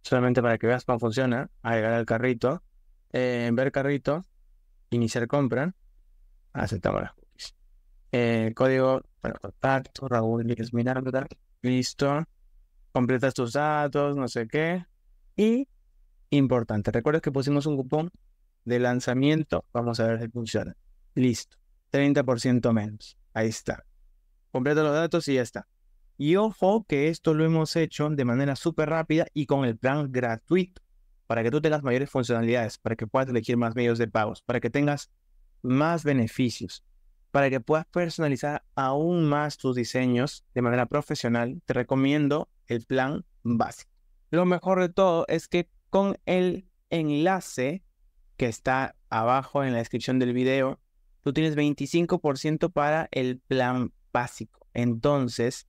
solamente para que veas cómo funciona, agregar al carrito, eh, ver carrito, iniciar compra, aceptamos las cookies. El eh, código, bueno, contacto, Raúl tal, listo. Completas tus datos, no sé qué. Y, importante, recuerda que pusimos un cupón de lanzamiento, vamos a ver si funciona. Listo, 30% menos. Ahí está. Completa los datos y ya está. Y ojo que esto lo hemos hecho de manera súper rápida y con el plan gratuito para que tú tengas mayores funcionalidades, para que puedas elegir más medios de pagos, para que tengas más beneficios, para que puedas personalizar aún más tus diseños de manera profesional, te recomiendo el plan básico. Lo mejor de todo es que con el enlace que está abajo en la descripción del video, tú tienes 25% para el plan básico. Entonces,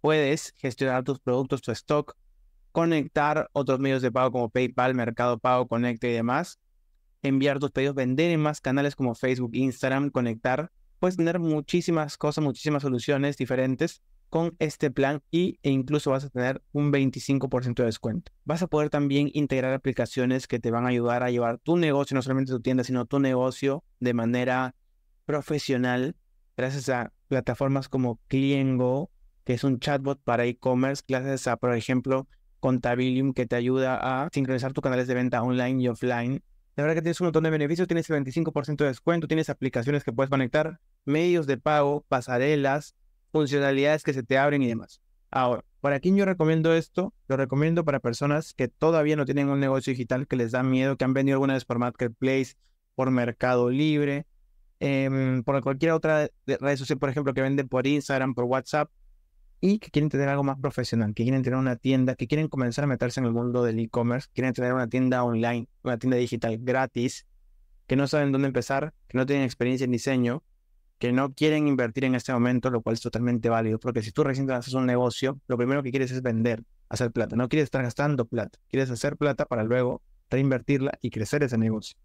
puedes gestionar tus productos, tu stock, conectar otros medios de pago como PayPal, Mercado Pago, Conecta y demás, enviar tus pedidos, vender en más canales como Facebook, Instagram, conectar. Puedes tener muchísimas cosas, muchísimas soluciones diferentes con este plan y, e incluso vas a tener un 25% de descuento. Vas a poder también integrar aplicaciones que te van a ayudar a llevar tu negocio, no solamente tu tienda, sino tu negocio de manera profesional gracias a plataformas como Cliengo, que es un chatbot para e-commerce, gracias a, por ejemplo, Contabilium que te ayuda a sincronizar tus canales de venta online y offline. De verdad que tienes un montón de beneficios, tienes el 25% de descuento, tienes aplicaciones que puedes conectar, medios de pago, pasarelas, funcionalidades que se te abren y demás. Ahora, ¿para quién yo recomiendo esto? Lo recomiendo para personas que todavía no tienen un negocio digital, que les da miedo, que han vendido alguna vez por Marketplace, por Mercado Libre, em, por cualquier otra red social, por ejemplo, que venden por Instagram, por WhatsApp, y que quieren tener algo más profesional, que quieren tener una tienda, que quieren comenzar a meterse en el mundo del e-commerce, quieren tener una tienda online, una tienda digital gratis, que no saben dónde empezar, que no tienen experiencia en diseño, que no quieren invertir en este momento, lo cual es totalmente válido, porque si tú recién haces un negocio, lo primero que quieres es vender, hacer plata, no quieres estar gastando plata, quieres hacer plata para luego reinvertirla y crecer ese negocio.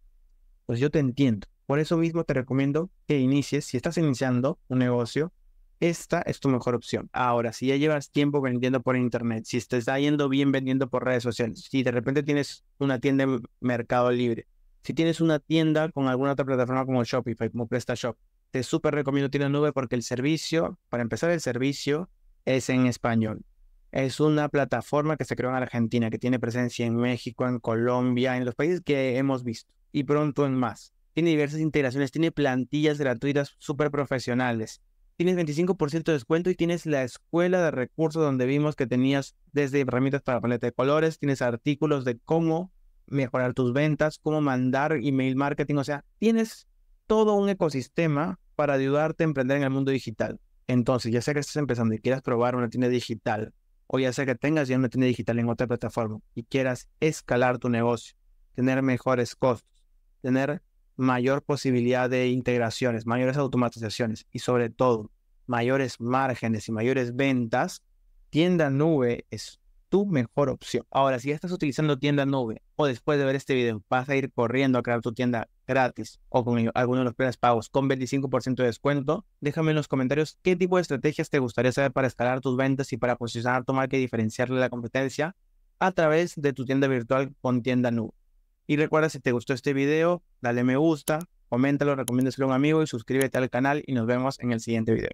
Pues yo te entiendo. Por eso mismo te recomiendo que inicies, si estás iniciando un negocio, esta es tu mejor opción. Ahora, si ya llevas tiempo vendiendo por internet, si te está yendo bien vendiendo por redes sociales, si de repente tienes una tienda en Mercado Libre, si tienes una tienda con alguna otra plataforma como Shopify, como PrestaShop, te súper recomiendo Tienda Nube porque el servicio, para empezar, el servicio es en español. Es una plataforma que se creó en Argentina, que tiene presencia en México, en Colombia, en los países que hemos visto y pronto en más. Tiene diversas integraciones, tiene plantillas gratuitas súper profesionales tienes 25% de descuento y tienes la escuela de recursos donde vimos que tenías desde herramientas para paleta de colores, tienes artículos de cómo mejorar tus ventas, cómo mandar email marketing, o sea, tienes todo un ecosistema para ayudarte a emprender en el mundo digital. Entonces, ya sea que estés empezando y quieras probar una tienda digital, o ya sea que tengas ya una tienda digital en otra plataforma y quieras escalar tu negocio, tener mejores costos, tener mayor posibilidad de integraciones, mayores automatizaciones y sobre todo mayores márgenes y mayores ventas, tienda nube es tu mejor opción. Ahora, si ya estás utilizando tienda nube o después de ver este video vas a ir corriendo a crear tu tienda gratis o con alguno de los planes pagos con 25% de descuento, déjame en los comentarios qué tipo de estrategias te gustaría saber para escalar tus ventas y para posicionar tu marca y diferenciarle la competencia a través de tu tienda virtual con tienda nube. Y recuerda, si te gustó este video, dale me gusta, coméntalo, recomiéndaselo a un amigo y suscríbete al canal y nos vemos en el siguiente video.